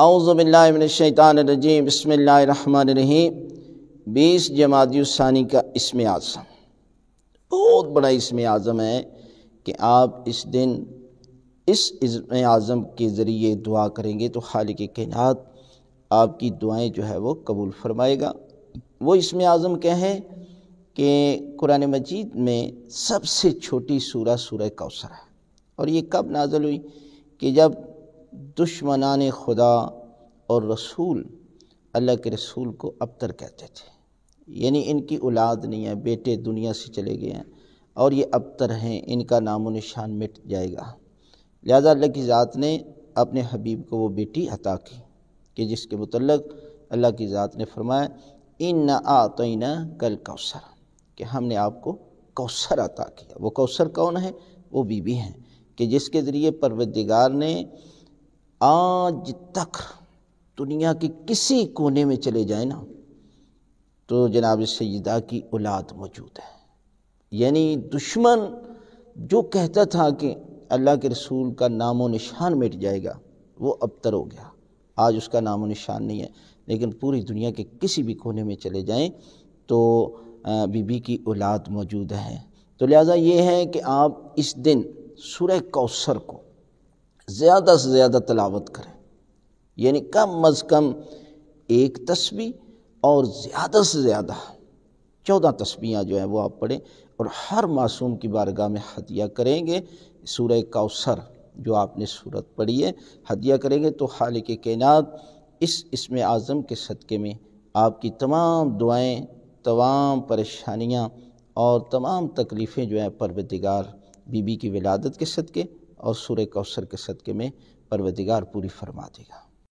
अवज़बिल्लिनशैतानरजीम बसमीम बीस जमातानी का इसम आज़म बहुत बड़ा इसम आज़म है कि आप इस दिन इस इसम आज़म के ज़रिए दुआ करेंगे तो के कहनात आपकी दुआएँ जो है वो कबूल फरमाएगा वो इसम आज़म क्या है कि कुरान मजीद में सबसे छोटी सूर सूर कौसर है और ये कब नाजल हुई कि जब दुश्मनान खुदा और रसूल अल्लाह के रसूल को अबतर कहते थे यानी इनकी औलाद नहीं है बेटे दुनिया से चले गए हैं और ये अबतर हैं इनका नामो निशान मिट जाएगा लिहाजा अल्लाह की ज़ात ने अपने हबीब को वो बेटी अता की कि जिसके मतलब अल्लाह की ज़ात ने फरमाया इन न आ तो न कल कौसर कि हमने आपको कौसर अता किया वो कौसर कौन है वो बीबी हैं कि जिसके ज़रिए परवदिगार ने आज तक दुनिया के किसी कोने में चले जाए ना तो जनाब सजदा की औलाद मौजूद है यानी दुश्मन जो कहता था कि अल्लाह के रसूल का नामो निशान मिट जाएगा वो अबतर हो गया आज उसका नामो निशान नहीं है लेकिन पूरी दुनिया के किसी भी कोने में चले जाएं तो बीबी की औलाद मौजूद है तो लिहाजा ये है कि आप इस दिन सुरह कौसर को ज़्यादा से ज़्यादा तलावत करें यानी कम अज़ कम एक तस्वी और ज़्यादा से ज़्यादा चौदह तस्वीयाँ जो हैं वो आप पढ़ें और हर मासूम की बारगाह में हदिया करेंगे सूर्य कौसर जो आपने सूरत पढ़ी है हदिया करेंगे तो हाल के कैनात इस इसम आज़म के सदक़े में आपकी तमाम दुआएँ तमाम परेशानियाँ और तमाम तकलीफ़ें जो हैं परवदिगार बीबी की विलादत के सदक़े और सूर्य कौशर के सदक़े में परवदिगार पूरी फरमा देगा